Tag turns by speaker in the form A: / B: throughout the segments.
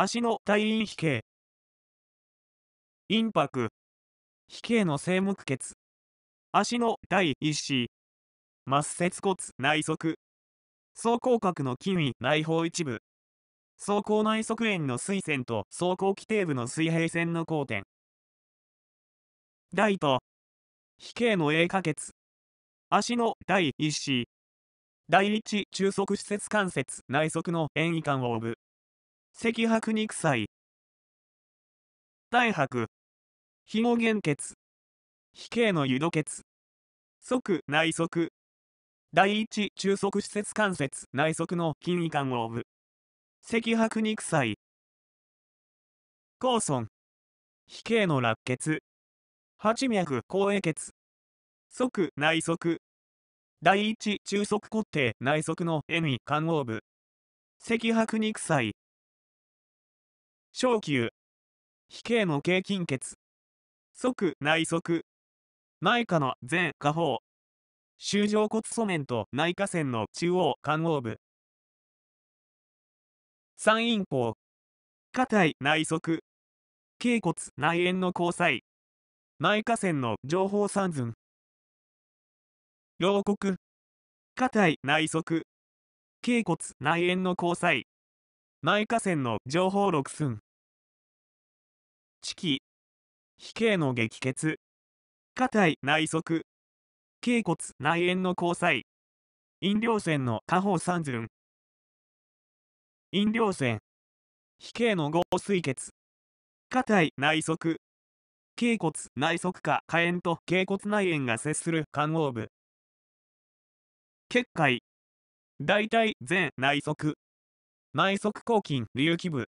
A: 足の体因飛型。陰白。飛型の正目血。足の第一子。末節骨内側。総甲角の筋位内方一部。総甲内側縁の水線と走行規定部の水平線の交点。大と。飛型の A 下決足の第一子。第一中足施設関節内側の遠位間を帯ぶ。赤白肉祭大白ひも原血非形の湯度血即内側第一中足施設関節内側の筋位間をう。赤白肉祭高尊非形の落血八脈後営血即内側第一中足骨底内側の N 位間を部赤白肉祭小級。非形の軽筋血。即内側。内科の前下方。周上骨粗面と内科線の中央肝央部。三陰法。下体内側。頸骨内縁の交際。内科線の上方三寸。両国。下体内側。頸骨内縁の交際。内科線の上方六寸。地気非形の激血硬い内側頸骨内炎の交際飲料線の下方三寸飲料線非形の合水血硬い内側頸骨内側下下炎と頸骨内炎が接する肝黄部結界大体全内側内側抗菌隆起部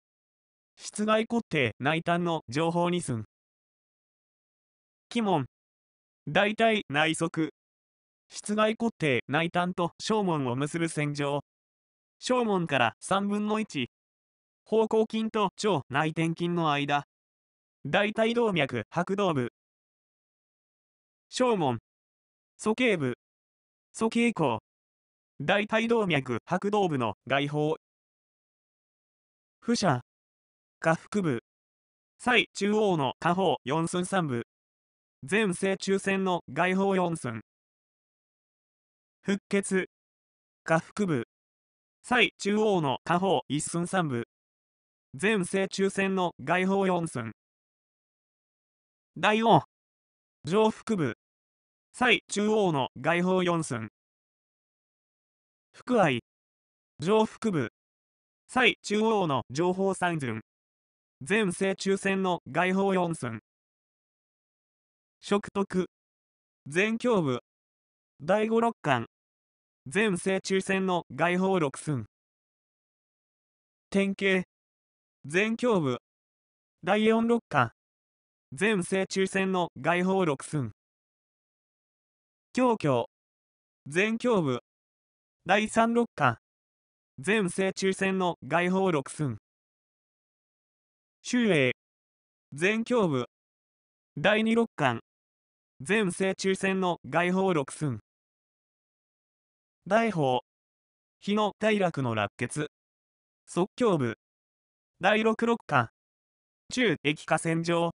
A: 室外固定内胆の情報にすん。鬼門。大体内側。室外固定内胆と正門を結ぶ線上。正門から3分の1。方向筋と腸内転筋の間。大体動脈拍動部。正門。鼠径部。鼠径口。大体動脈拍動部の外方。負。射。下腹部。最中央の下方四寸三部。全正中線の外方四寸。腹血。下腹部。最中央の下方一寸三部。全正中線の外方四寸。第4。上腹部。最中央の外方四寸。腹愛。上腹部。最中央の上方三寸。全正中線の外方四寸。食徳。全胸部。第五六巻。全正中線の外方六寸。典型。全胸部。第四六巻。全正中線の外方六寸。強強。全胸部。第三六巻。全正中線の外方六寸。周英、全胸部、第二六巻、全正中戦の外砲六寸。大砲日野大楽の落血、即興部、第六六巻、中液化戦場、